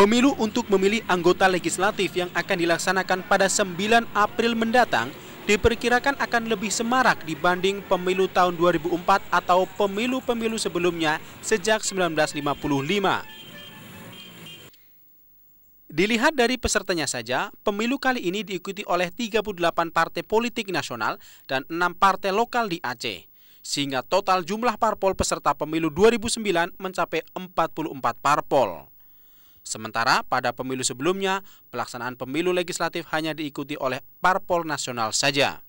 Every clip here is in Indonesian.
Pemilu untuk memilih anggota legislatif yang akan dilaksanakan pada 9 April mendatang diperkirakan akan lebih semarak dibanding pemilu tahun 2004 atau pemilu-pemilu sebelumnya sejak 1955. Dilihat dari pesertanya saja, pemilu kali ini diikuti oleh 38 partai politik nasional dan 6 partai lokal di Aceh. Sehingga total jumlah parpol peserta pemilu 2009 mencapai 44 parpol. Sementara pada pemilu sebelumnya, pelaksanaan pemilu legislatif hanya diikuti oleh parpol nasional saja.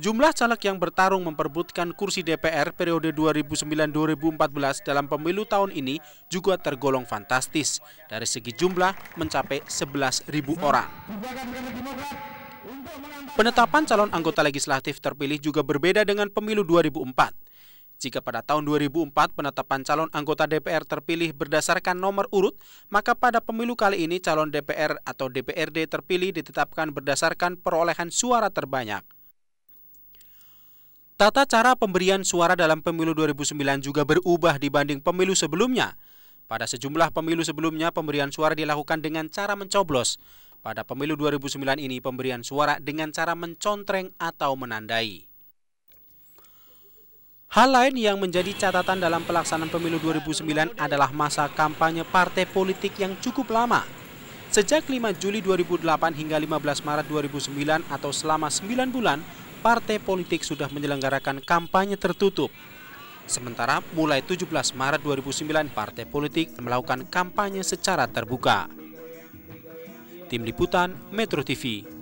Jumlah caleg yang bertarung memperbutkan kursi DPR periode 2009-2014 dalam pemilu tahun ini juga tergolong fantastis. Dari segi jumlah mencapai 11.000 orang. Penetapan calon anggota legislatif terpilih juga berbeda dengan pemilu 2004. Jika pada tahun 2004 penetapan calon anggota DPR terpilih berdasarkan nomor urut, maka pada pemilu kali ini calon DPR atau DPRD terpilih ditetapkan berdasarkan perolehan suara terbanyak. Tata cara pemberian suara dalam pemilu 2009 juga berubah dibanding pemilu sebelumnya. Pada sejumlah pemilu sebelumnya, pemberian suara dilakukan dengan cara mencoblos. Pada pemilu 2009 ini, pemberian suara dengan cara mencontreng atau menandai. Hal lain yang menjadi catatan dalam pelaksanaan pemilu 2009 adalah masa kampanye partai politik yang cukup lama. Sejak 5 Juli 2008 hingga 15 Maret 2009 atau selama 9 bulan, partai politik sudah menyelenggarakan kampanye tertutup. Sementara mulai 17 Maret 2009 partai politik melakukan kampanye secara terbuka. Tim Liputan Metro TV